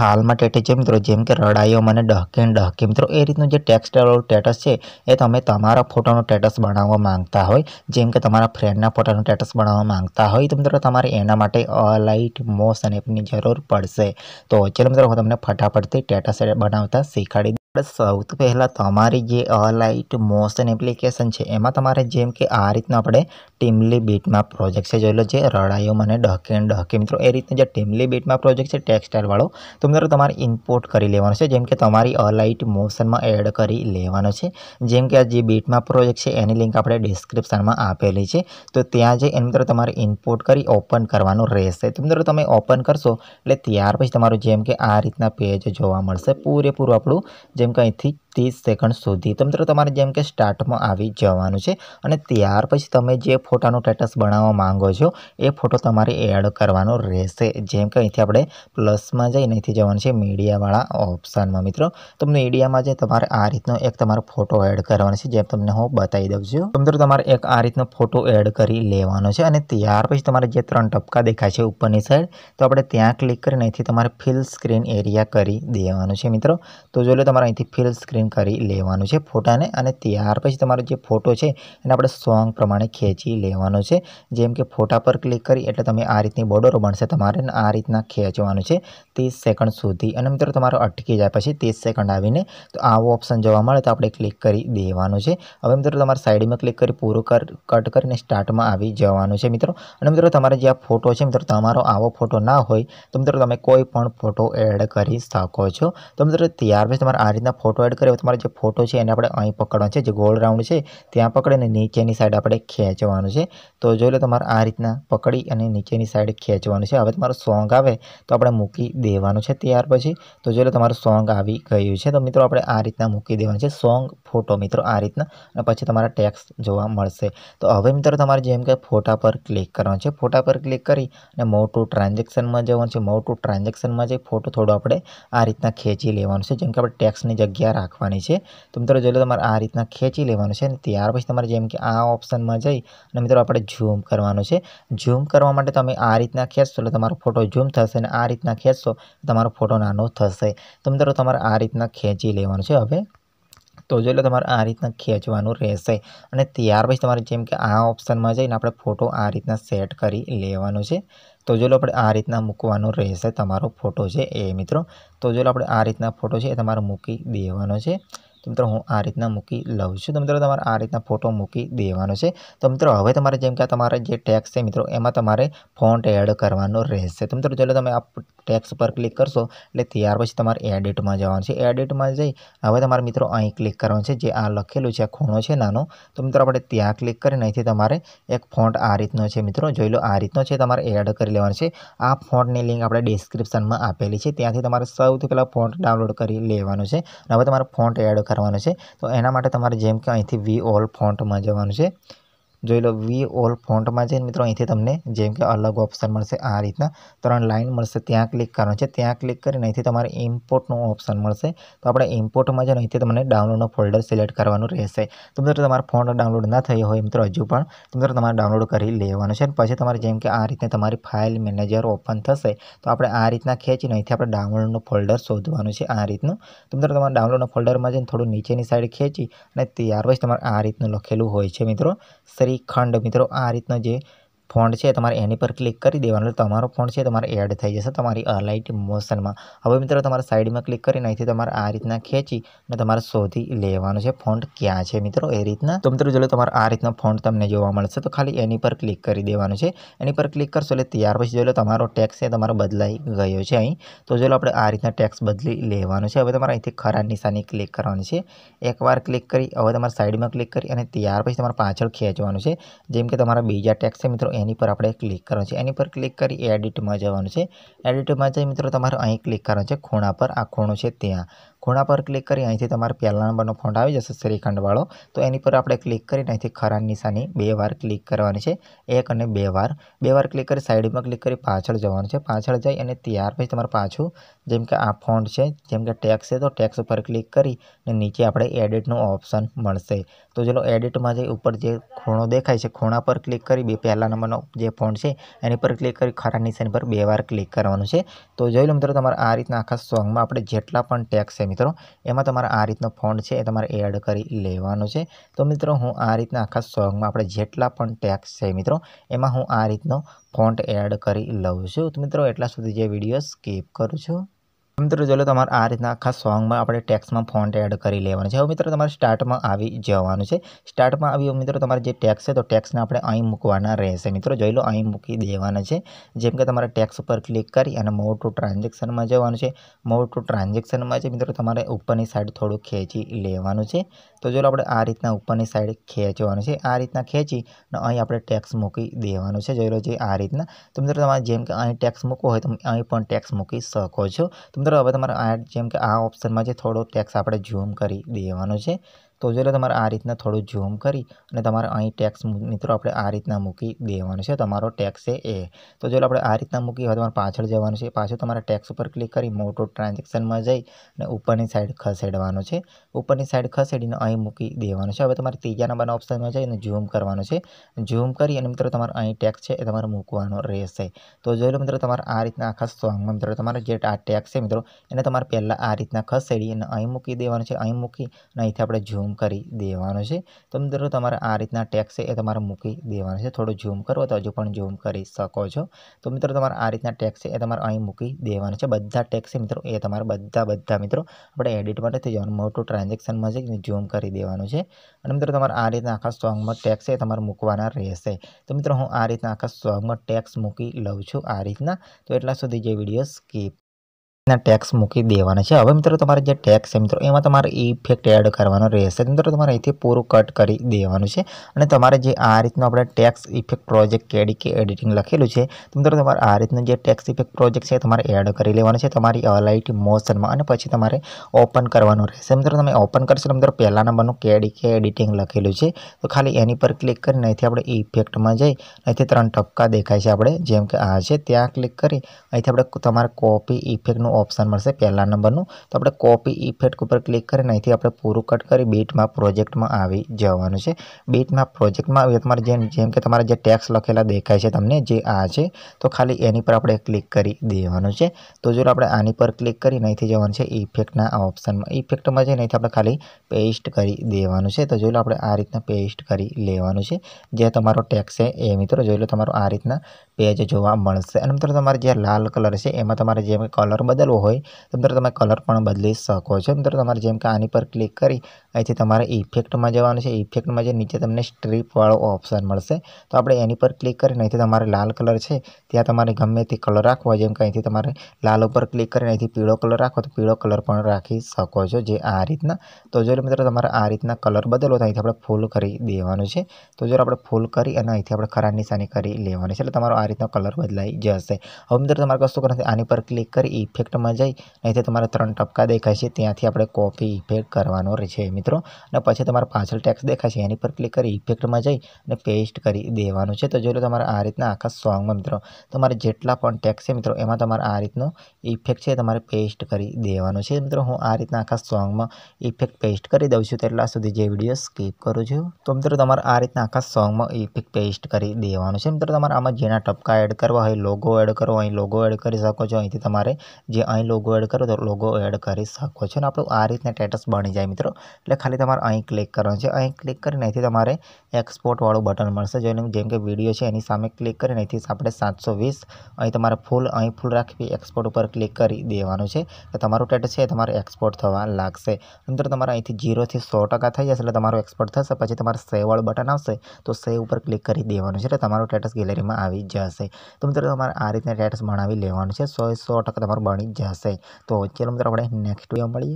હાલમાં ટેટે છે મિત્રો જેમ કે રડાયો મને ડહકે ડહકે મિત્રો એ રીતનું જે ટેક્સ્ટવાળું ટેટસ છે એ તમે તમારા ફોટાનું ટેટસ બનાવવા માંગતા હોય જેમ કે તમારા ફ્રેન્ડના ફોટાનું ટેટસ બનાવવા માંગતા હોય તો મિત્રો તમારે એના માટે અલાઇટ મોશન એપની જરૂર પડશે તો ચલો મિત્રો હું તમને ફટાફટથી ટેટસ બનાવતા શીખવાડી સૌથી પહેલાં તમારી જે અલાઇટ મોશન એપ્લિકેશન છે એમાં તમારે જેમ કે આ રીતના આપણે ટીમલી બીટમાં પ્રોજેક્ટ છે જોયેલો જે રડાયો મને ડહકે ડહકે મિત્રો એ રીતના જે ટીમલી બીટમાં પ્રોજેક્ટ છે ટેક્સટાઇલવાળો તો મિત્રો તમારે ઇમ્પોર્ટ કરી લેવાનો છે જેમ કે તમારી અલાઇટ મોશનમાં એડ કરી લેવાનો છે જેમ કે આ જે બીટમાં પ્રોજેક્ટ છે એની લિંક આપણે ડિસ્ક્રિપ્શનમાં આપેલી છે તો ત્યાં જે એને મિત્રો તમારે ઇમ્પોર્ટ કરી ઓપન કરવાનું રહેશે તો મિત્રો તમે ઓપન કરશો એટલે ત્યાર પછી તમારું જેમ કે આ રીતના પેજ જોવા મળશે પૂરેપૂરું આપણું જેમ કે અહીંથી ત્રીસ સેકન્ડ સુધી તો તમારે જેમ કે સ્ટાર્ટમાં આવી જવાનું છે અને ત્યાર પછી તમે જે ફોટાનો સ્ટેટસ બનાવવા માંગો છો એ ફોટો તમારે એડ કરવાનો રહેશે જેમ કે અહીંથી આપણે પ્લસમાં જઈ અહીંથી જવાનું છે મીડિયાવાળા ઓપ્શનમાં મિત્રો તો મીડિયામાં જઈ તમારે આ રીતનો એક તમારો ફોટો એડ કરવાનો છે જેમ તમને હું બતાવી દઉં છું તો મિત્રો તમારે એક આ રીતનો ફોટો એડ કરી લેવાનો છે અને ત્યાર પછી તમારે જે ત્રણ ટપકા દેખાય છે ઉપરની સાઈડ તો આપણે ત્યાં ક્લિક કરીને અહીંથી તમારે ફિલ સ્ક્રીન એરિયા કરી દેવાનું છે મિત્રો તો જો લો તમારે અહીંથી ફિલ સ્ક્રીન પ્રિન્ટ કરી લેવાનું છે ફોટાને અને ત્યાર પછી તમારો જે ફોટો છે એને આપણે સોંગ પ્રમાણે ખેંચી લેવાનો છે જેમ કે ફોટા પર ક્લિક કરી એટલે તમે આ રીતની બોર્ડરો બનશે તમારે આ રીતના ખેંચવાનું છે ત્રીસ સેકન્ડ સુધી અને મિત્રો તમારો અટકી જાય પછી ત્રીસ સેકન્ડ આવીને તો આવો ઓપ્શન જોવા મળે તો આપણે ક્લિક કરી દેવાનું છે હવે મિત્રો તમારે સાઈડમાં ક્લિક કરી પૂરું કર કટ કરીને સ્ટાર્ટમાં આવી જવાનું છે મિત્રો અને મિત્રો તમારે જે આ ફોટો છે મિત્રો તમારો આવો ફોટો ના હોય તો મિત્રો તમે કોઈ પણ ફોટો એડ કરી શકો છો તો મિત્રો ત્યાર પછી તમારે આ રીતના ફોટો એડ કરી હવે તમારો જે ફોટો છે એને આપણે અહીં પકડવાનો છે જે ગોળ રાઉન્ડ છે ત્યાં પકડીને નીચેની સાઈડ આપણે ખેંચવાનું છે તો જોઈ લો તમારે આ રીતના પકડી અને નીચેની સાઈડ ખેંચવાનું છે હવે તમારો સોંગ આવે તો આપણે મૂકી દેવાનું છે ત્યાર પછી તો જોઈ લો તમારું સોંગ આવી ગયું છે તો મિત્રો આપણે આ રીતના મૂકી દેવાનું છે સોંગ ફોટો મિત્રો આ રીતના અને પછી તમારા ટેક્સ જોવા મળશે તો હવે મિત્રો તમારે જેમ કે ફોટા પર ક્લિક કરવાનું છે ફોટા પર ક્લિક કરી અને મોટું ટ્રાન્ઝેક્શનમાં જવાનું છે મોટું ટ્રાન્ઝેક્શનમાં જે ફોટો થોડો આપણે આ રીતના ખેંચી લેવાનું છે જેમ કે આપણે ટેક્સની જગ્યા રાખવા લખવાની છે તો મિત્રો જોઈ લો તમારે આ રીતના ખેંચી લેવાનું છે ત્યાર પછી તમારે જેમ કે આ ઓપ્શનમાં જઈ અને મિત્રો આપણે ઝૂમ કરવાનું છે ઝૂમ કરવા માટે તમે આ રીતના ખેંચશો એટલે તમારો ફોટો ઝૂમ થશે અને આ રીતના ખેંચશો તમારો ફોટો નાનો થશે તો મિત્રો તમારે આ રીતના ખેંચી લેવાનું છે હવે તો જો એટલે તમારે આ રીતના ખેંચવાનું રહેશે અને ત્યાર પછી તમારે જેમ કે આ ઓપ્શનમાં જઈને આપણે ફોટો આ રીતના સેટ કરી લેવાનો છે તો જો આપણે આ રીતના મૂકવાનું રહેશે તમારો ફોટો છે એ મિત્રો તો જો આપણે આ રીતના ફોટો છે એ તમારે મૂકી દેવાનો છે તો મિત્રો હું આ રીતના મૂકી લઉં છું તો મિત્રો તમારે આ રીતના ફોટો મૂકી દેવાનો છે તો મિત્રો હવે તમારે જેમ કે આ તમારે જે ટેક્સ છે મિત્રો એમાં તમારે ફોન્ટ એડ કરવાનો રહેશે તો મિત્રો ચલો તમે આ ટેક્સ પર ક્લિક કરશો એટલે ત્યાર પછી તમારે એડિટમાં જવાનું છે એડિટમાં જઈ હવે તમારે મિત્રો અહીં ક્લિક કરવાનું છે જે આ લખેલું છે ખૂણો છે નાનો તો મિત્રો આપણે ત્યાં ક્લિક કરીને અહીંથી તમારે એક ફોન્ટ આ રીતનો છે મિત્રો જોઈ લો આ રીતનો છે તમારે એડ કરી લેવાનો છે આ ફોન્ટની લિંક આપણે ડિસ્ક્રિપ્શનમાં આપેલી છે ત્યાંથી તમારે સૌથી પહેલાં ફોન્ટ ડાઉનલોડ કરી લેવાનો છે અને હવે તમારે ફોન્ટ એડ કરવાનો છે તો એના માટે તમારે જેમ કે અહીંથી વી ઓલ ફોન્ટમાં જવાનું છે જોઈ લો વી ઓલ ફોન્ટમાં છે મિત્રો અહીંથી તમને જેમ કે અલગ ઓપ્શન મળશે આ રીતના ત્રણ લાઇન મળશે ત્યાં ક્લિક કરવાનું છે ત્યાં ક્લિક કરીને અહીંથી તમારે ઇમ્પોર્ટનું ઓપ્શન મળશે તો આપણે ઇમ્પોર્ટમાં છે અહીંથી તમને ડાઉનલોડનો ફોલ્ડર સિલેક્ટ કરવાનું રહેશે તો મિત્રો તમારો ફોન ડાઉનલોડ ના થયો હોય મિત્રો હજુ પણ તો મિત્રો તમારે ડાઉનલોડ કરી લેવાનું છે પછી તમારે જેમ કે આ રીતને તમારી ફાઇલ મેનેજર ઓપન થશે તો આપણે આ રીતના ખેંચીને અહીંથી આપણે ડાઉનલોડનું ફોલ્ડર શોધવાનું છે આ રીતનું તો મિત્રો તમારે ડાઉનલોડના ફોલ્ડરમાં જઈને થોડું નીચેની સાઈડ ખેંચી અને ત્યાર પછી તમારે આ રીતનું લખેલું હોય છે મિત્રો સરી ખારી ખાંડ મિત્રો આ રીતનો જે ફોન્ડ છે તમારે એની પર ક્લિક કરી દેવાનું એટલે તમારો ફોન્ડ છે તમારે એડ થઈ જશે તમારી અલાઇટ મોશનમાં હવે મિત્રો તમારે સાઈડમાં ક્લિક કરીને અહીંથી તમારે આ રીતના ખેંચી અને તમારે શોધી લેવાનું છે ફોન્ડ ક્યાં છે મિત્રો એ રીતના તો મિત્રો ચલો તમારે આ રીતના ફોન્ડ તમને જોવા મળશે તો ખાલી એની પર ક્લિક કરી દેવાનું છે એની પર ક્લિક કરશો એટલે ત્યાર પછી જો તમારો ટેક્સ છે તમારો બદલાઈ ગયો છે અહીં તો જો આપણે આ રીતના ટેક્સ બદલી લેવાનો છે હવે તમારે અહીંથી ખરા નિશાની ક્લિક કરવાની છે એકવાર ક્લિક કરી હવે તમારે સાઈડમાં ક્લિક કરી અને ત્યાર પછી તમારે પાછળ ખેંચવાનું છે જેમ કે તમારા બીજા ટેક્સ છે મિત્રો એની પર આપણે ક્લિક કરવાનું છે એની પર ક્લિક કરી એડિટમાં જવાનું છે એડિટમાં જઈ મિત્રો તમારે અહીં ક્લિક કરવાનું છે ખૂણા પર આ ખૂણું છે ત્યાં ખૂણા પર ક્લિક કરી અહીંથી તમારે પહેલા નંબરનો ફોન્ટ આવી જશે શ્રીખંડવાળો તો એની પર આપણે ક્લિક કરીને અહીંથી ખરા નિશાની બે વાર ક્લિક કરવાની છે એક અને બે વાર બે વાર ક્લિક કરી સાઈડમાં ક્લિક કરી પાછળ જવાનું છે પાછળ જઈ અને ત્યાર પછી તમારે પાછું જેમ કે આ ફોન્ટ છે જેમ કે ટેક્સ છે તો ટેક્સ ઉપર ક્લિક કરી અને નીચે આપણે એડિટનું ઓપ્શન મળશે તો ચલો એડિટમાં જઈ ઉપર જે ખૂણો દેખાય છે ખૂણા પર ક્લિક કરી બે પહેલા નંબરનો જે ફોન્ટ છે એની પર ક્લિક કરી ખરા નિશાની પર બે વાર ક્લિક કરવાનું છે તો જોઈ લો મિત્રો તમારે આ રીતના આખા સોંગમાં આપણે જેટલા પણ ટેક્સ છે મિત્રો એમાં તમારે આ રીતનો ફોન્ડ છે એ તમારે એડ કરી લેવાનો છે તો મિત્રો હું આ રીતના આખા સોંગમાં આપણે જેટલા પણ ટેક્સ છે મિત્રો એમાં હું આ રીતનો ફોન્ટ એડ કરી લઉં છું તો મિત્રો એટલા સુધી જે વિડીયો સ્કીપ કરું છું મિત્રો જો તમારે આ રીતના આખા સોંગમાં આપણે ટેક્સમાં ફોન્ટ એડ કરી લેવાનું છે હવે મિત્રો તમારે સ્ટાર્ટમાં આવી જવાનું છે સ્ટાર્ટમાં આવી મિત્રો તમારે જે ટેક્સ છે તો ટેક્સને આપણે અહીં મૂકવાના રહેશે મિત્રો જોઈ લો અહીં મૂકી દેવાના છે જેમ કે તમારે ટેક્સ ઉપર ક્લિક કરી અને મોર ટુ ટ્રાન્ઝેક્શનમાં જવાનું છે મોર ટુ ટ્રાન્ઝેક્શનમાં છે મિત્રો તમારે ઉપરની સાઈડ થોડું ખેંચી લેવાનું છે તો ચલો આપણે આ રીતના ઉપરની સાઈડ ખેંચવાનું છે આ રીતના ખેંચી અને અહીં આપણે ટેક્સ મૂકી દેવાનો છે જોઈ લો જે આ રીતના તો મિત્રો તમારે જેમ કે અહીં ટેક્સ મૂકવો હોય તો અહીં પણ ટેક્સ મૂકી શકો છો તો મિત્રો હવે તમારે આ જેમ કે આ ઓપ્શનમાં જે થોડો ટેક્સ આપણે ઝૂમ કરી દેવાનો છે તો જો તમારે આ રીતના થોડું ઝૂમ કરી અને તમારે અહીં ટેક્સ મિત્રો આપણે આ રીતના મૂકી દેવાનું છે તમારો ટેક્સ છે એ તો જો આપણે આ રીતના મૂકી હવે તમારે પાછળ જવાનું છે પાછળ તમારે ટેક્સ ઉપર ક્લિક કરી મોટો ટ્રાન્ઝેક્શનમાં જઈ અને ઉપરની સાઈડ ખસેડવાનું છે ઉપરની સાઈડ ખસેડીને અહીં મૂકી દેવાનું છે હવે તમારે ત્રીજા નંબરના ઓપ્શનમાં જઈને ઝૂમ કરવાનું છે ઝૂમ કરી અને મિત્રો તમારે અહીં ટેક્સ છે એ તમારે મૂકવાનો રહેશે તો જોઈ લો મિત્રો તમારે આ રીતના આખા સોંગમાં મિત્રો તમારે જે આ ટેક્સ છે મિત્રો એને તમારે પહેલાં આ રીતના ખસેડી અને અહીં મૂકી દેવાનું છે અહીં મૂકી અને અહીંથી આપણે ઝૂમ ઝૂમ કરી દેવાનું છે તો મિત્રો તમારે આ રીતના ટેક્સ છે એ તમારે મૂકી દેવાનો છે થોડું ઝૂમ કરવો તો હજુ પણ ઝૂમ કરી શકો છો તો મિત્રો તમારે આ રીતના ટેક્સ એ તમારે અહીં મૂકી દેવાનું છે બધા ટેક્સ મિત્રો એ તમારે બધા બધા મિત્રો આપણે એડિટ માટે થઈ જવાનું મોટું ટ્રાન્ઝેક્શનમાં છે ઝૂમ કરી દેવાનું છે અને મિત્રો તમારે આ રીતના આખા સોંગમાં ટેક્સ એ તમારે મૂકવાના રહેશે તો મિત્રો હું આ રીતના આખા સોંગમાં ટેક્સ મૂકી લઉં છું આ રીતના તો એટલા સુધી જે વિડીયો સ્કીપ ના ટેક્સ મૂકી દેવાના છે હવે મિત્રો તમારે જે ટેક્સ છે મિત્રો એમાં તમારે ઇફેક્ટ એડ કરવાનો રહેશે મિત્રો તમારે અહીંથી પૂરું કટ કરી દેવાનું છે અને તમારે જે આ રીતનો આપણે ટેક્સ ઇફેક્ટ પ્રોજેક્ટ કેડી કે એડિટિંગ લખેલું છે મિત્રો તમારે આ રીતનું જે ટેક્સ ઇફેક્ટ પ્રોજેક્ટ છે તમારે એડ કરી લેવાનો છે તમારી અલાઇટ મોશનમાં અને પછી તમારે ઓપન કરવાનું રહેશે મિત્રો તમે ઓપન કરશો મિત્રો પહેલા નંબરનું કેડી કે એડિટિંગ લખેલું છે તો ખાલી એની પર ક્લિક કરી અહીંથી આપણે ઇફેક્ટમાં જઈ અહીંથી ત્રણ ટપકા દેખાય છે આપણે જેમ કે આ છે ત્યાં ક્લિક કરી અહીંથી આપણે તમારે કોપી ઇફેક્ટનું ઓપ્શન મળશે પહેલાં નંબરનું તો આપણે કોપી ઇફેક્ટ ઉપર ક્લિક કરીને અહીંથી આપણે પૂરું કટ કરી બીટમાં પ્રોજેક્ટમાં આવી જવાનું છે બીટમાં પ્રોજેક્ટમાં આવી તમારે જેમ જેમ કે તમારે જે ટેક્સ લખેલા દેખાય છે તમને જે આ છે તો ખાલી એની પર આપણે ક્લિક કરી દેવાનું છે તો જો આપણે આની પર ક્લિક કરી અહીંથી જવાનું છે ઇફેક્ટના ઓપ્શનમાં ઇફેક્ટમાં જઈને અહીંથી આપણે ખાલી પેસ્ટ કરી દેવાનું છે તો જોઈ લો આપણે આ રીતના પેસ્ટ કરી લેવાનું છે જે તમારો ટેક્સ છે એ મિત્રો જોઈ લો તમારો આ રીતના પેજ જોવા મળશે અને મિત્રો તમારે જે લાલ કલર છે એમાં તમારે જે કલર બદલ બદલવો હોય તો અંદર તમે કલર પણ બદલી શકો છો મિત્રો તમારે જેમ કે આની પર ક્લિક કરી અહીંથી તમારે ઇફેક્ટમાં જવાનું છે ઇફેક્ટમાં જે નીચે તમને સ્ટ્રીપવાળો ઓપ્શન મળશે તો આપણે એની પર ક્લિક કરીને અહીંથી તમારે લાલ કલર છે ત્યાં તમારે ગમે તે કલર રાખવો જેમ કે અહીંથી તમારે લાલ ઉપર ક્લિક કરીને અહીંથી પીળો કલર રાખો તો પીળો કલર પણ રાખી શકો છો જે આ રીતના તો જો મિત્ર તમારે આ રીતના કલર બદલો તો અહીંથી આપણે ફૂલ કરી દેવાનું છે તો જો આપણે ફૂલ કરી અને અહીંથી આપણે ખરા નિશાની કરી લેવાની છે એટલે તમારો આ રીતનો કલર બદલાઈ જશે હવે મિત્રો તમારે કશું કરવાથી આની પર ક્લિક કરી ઇફેક્ટ ઇફેક્ટમાં જઈ નહીં તમારે ત્રણ ટપકા દેખાય છે ત્યાંથી આપણે કોપી ઇફેક્ટ કરવાનો છે મિત્રો અને પછી તમારે પાછળ ટેક્સ દેખાય છે એની પર ક્લિક કરી ઇફેક્ટમાં જઈ અને પેસ્ટ કરી દેવાનું છે તો જોઈ લો તમારે આ રીતના આખા સોંગમાં મિત્રો તમારે જેટલા પણ ટેક્સ છે મિત્રો એમાં તમારે આ રીતનો ઇફેક્ટ છે તમારે પેસ્ટ કરી દેવાનો છે મિત્રો હું આ રીતના આખા સોંગમાં ઇફેક્ટ પેસ્ટ કરી દઉં છું તેટલા સુધી જે વિડીયો સ્કીપ કરું છું તો મિત્રો તમારે આ રીતના આખા સોંગમાં ઇફેક્ટ પેસ્ટ કરી દેવાનું છે મિત્રો તમારે આમાં જેના ટપકા એડ કરવા હોય લોગો એડ કરો અહીં લોગો એડ કરી શકો છો અહીંથી તમારે જે અહીં લોગો એડ કરો તો લોગો એડ કરી શકો છો અને આપણું આ રીતના સ્ટેટસ બની જાય મિત્રો એટલે ખાલી તમારે અહીં ક્લિક કરવાનું છે અહીં ક્લિક કરીને અહીંથી તમારે એક્સપોર્ટવાળું બટન મળશે જોઈને જેમ કે વિડીયો છે એની સામે ક્લિક કરીને અહીંથી આપણે સાતસો વીસ અહીં તમારે ફૂલ અહીં ફૂલ રાખવી એક્સપોર્ટ ઉપર ક્લિક કરી દેવાનું છે તો તમારું સ્ટેટસ છે તમારે એક્સપોર્ટ થવા લાગશે મિત્રો તમારે અહીંથી જીરોથી સો ટકા થઈ જશે એટલે તમારું એક્સપોર્ટ થશે પછી તમારે સેવવાળું બટન આવશે તો સેવ ઉપર ક્લિક કરી દેવાનું છે એટલે તમારું સ્ટેટસ ગેલેરીમાં આવી જશે તો મિત્રો તમારે આ રીતના સ્ટેટસ બનાવી લેવાનું છે સો સો ટકા તમારું બની જશે તો ચલો મિત્રો આપણે નેક્સ્ટ વિડીયો મળીએ